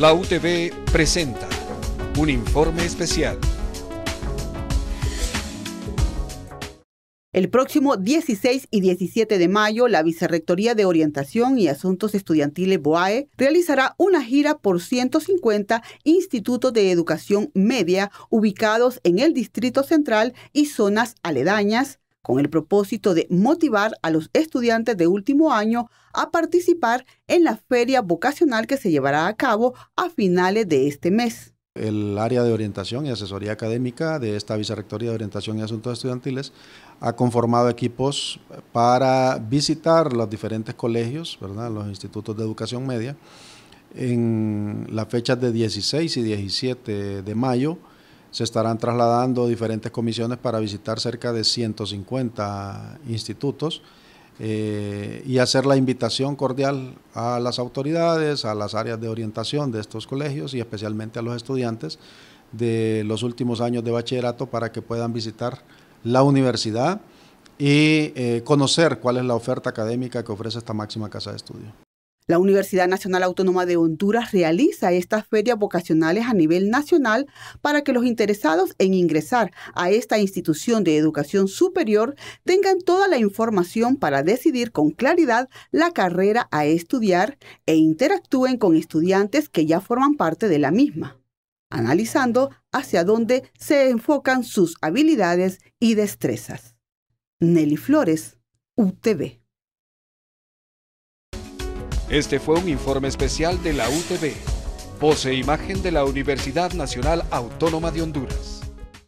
La UTV presenta un informe especial. El próximo 16 y 17 de mayo, la Vicerrectoría de Orientación y Asuntos Estudiantiles BOAE realizará una gira por 150 institutos de educación media ubicados en el Distrito Central y zonas aledañas con el propósito de motivar a los estudiantes de último año a participar en la feria vocacional que se llevará a cabo a finales de este mes. El área de orientación y asesoría académica de esta Vicerrectoría de Orientación y Asuntos Estudiantiles ha conformado equipos para visitar los diferentes colegios, los institutos de educación media, en las fechas de 16 y 17 de mayo se estarán trasladando diferentes comisiones para visitar cerca de 150 institutos eh, y hacer la invitación cordial a las autoridades, a las áreas de orientación de estos colegios y especialmente a los estudiantes de los últimos años de bachillerato para que puedan visitar la universidad y eh, conocer cuál es la oferta académica que ofrece esta máxima casa de estudio. La Universidad Nacional Autónoma de Honduras realiza estas ferias vocacionales a nivel nacional para que los interesados en ingresar a esta institución de educación superior tengan toda la información para decidir con claridad la carrera a estudiar e interactúen con estudiantes que ya forman parte de la misma analizando hacia dónde se enfocan sus habilidades y destrezas. Nelly Flores, UTV. Este fue un informe especial de la UTV, pose imagen de la Universidad Nacional Autónoma de Honduras.